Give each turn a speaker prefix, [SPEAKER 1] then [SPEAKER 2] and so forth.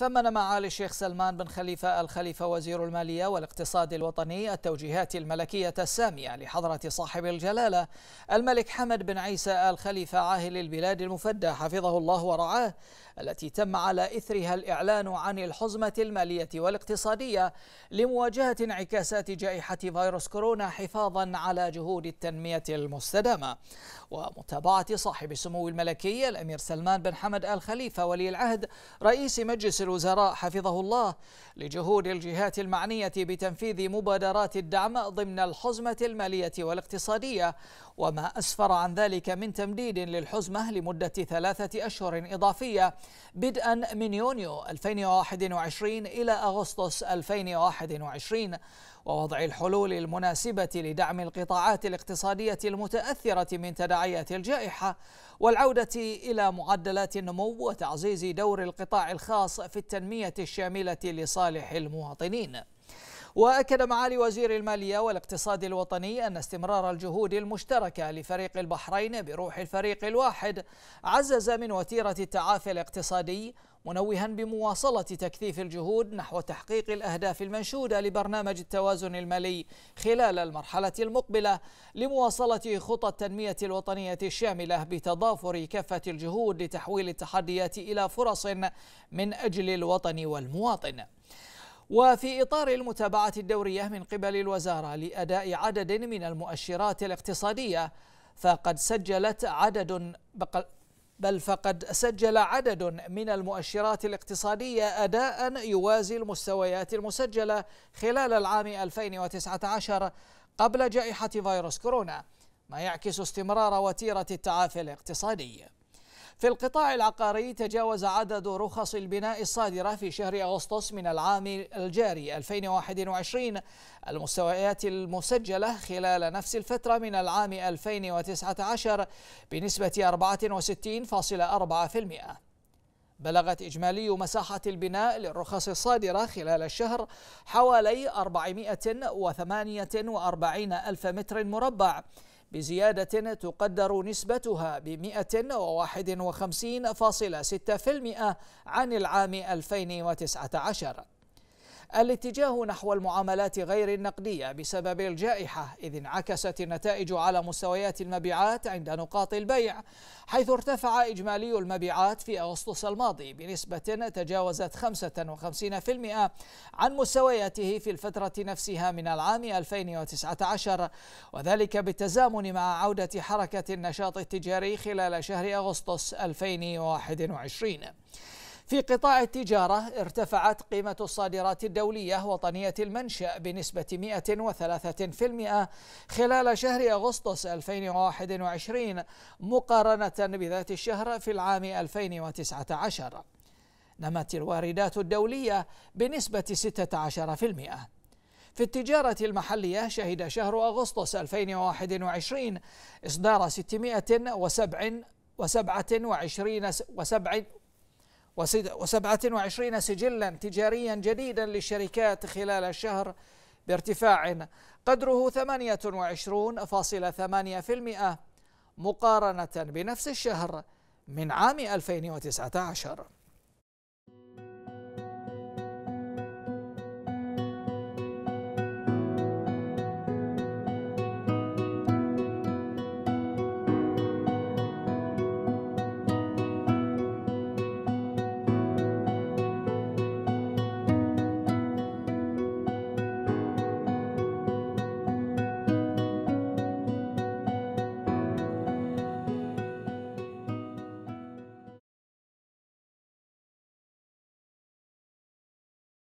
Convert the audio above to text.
[SPEAKER 1] ثمن معالي الشيخ سلمان بن خليفة الخليفة وزير المالية والاقتصاد الوطني التوجيهات الملكية السامية لحضرة صاحب الجلالة الملك حمد بن عيسى الخليفة عاهل البلاد المفدى حفظه الله ورعاه التي تم على إثرها الإعلان عن الحزمة المالية والاقتصادية لمواجهة انعكاسات جائحة فيروس كورونا حفاظا على جهود التنمية المستدامة ومتابعة صاحب السمو الملكي الأمير سلمان بن حمد الخليفة ولي العهد رئيس مجلس الوزراء حفظه الله لجهود الجهات المعنية بتنفيذ مبادرات الدعم ضمن الحزمة المالية والاقتصادية وما أسفر عن ذلك من تمديد للحزمة لمدة ثلاثة أشهر إضافية بدءا من يونيو 2021 إلى أغسطس 2021 ووضع الحلول المناسبة لدعم القطاعات الاقتصادية المتأثرة من تداعيات الجائحة والعودة إلى معدلات النمو وتعزيز دور القطاع الخاص في التنمية الشاملة لصالح المواطنين وأكد معالي وزير المالية والاقتصاد الوطني أن استمرار الجهود المشتركة لفريق البحرين بروح الفريق الواحد عزز من وتيرة التعافي الاقتصادي منوها بمواصلة تكثيف الجهود نحو تحقيق الأهداف المنشودة لبرنامج التوازن المالي خلال المرحلة المقبلة لمواصلة خطى التنمية الوطنية الشاملة بتضافر كافة الجهود لتحويل التحديات إلى فرص من أجل الوطن والمواطن وفي إطار المتابعة الدورية من قبل الوزارة لأداء عدد من المؤشرات الاقتصادية فقد سجلت عدد بل فقد سجل عدد من المؤشرات الاقتصادية أداء يوازي المستويات المسجلة خلال العام 2019 قبل جائحة فيروس كورونا ما يعكس استمرار وتيرة التعافي الاقتصادي في القطاع العقاري تجاوز عدد رخص البناء الصادرة في شهر أغسطس من العام الجاري 2021 المستويات المسجلة خلال نفس الفترة من العام 2019 بنسبة 64.4% بلغت إجمالي مساحة البناء للرخص الصادرة خلال الشهر حوالي 448 ألف متر مربع بزيادة تقدر نسبتها ب 151.6% عن العام 2019 الاتجاه نحو المعاملات غير النقدية بسبب الجائحة إذ انعكست النتائج على مستويات المبيعات عند نقاط البيع حيث ارتفع إجمالي المبيعات في أغسطس الماضي بنسبة تجاوزت 55% عن مستوياته في الفترة نفسها من العام 2019 وذلك بالتزامن مع عودة حركة النشاط التجاري خلال شهر أغسطس 2021 في قطاع التجارة ارتفعت قيمة الصادرات الدولية وطنية المنشأ بنسبة 103% خلال شهر أغسطس 2021 مقارنة بذات الشهر في العام 2019 نمت الواردات الدولية بنسبة 16% في التجارة المحلية شهد شهر أغسطس 2021 إصدار 627 وسبعة وعشرين سجلا تجاريا جديدا للشركات خلال الشهر بارتفاع قدره 28.8% مقارنة بنفس الشهر من عام 2019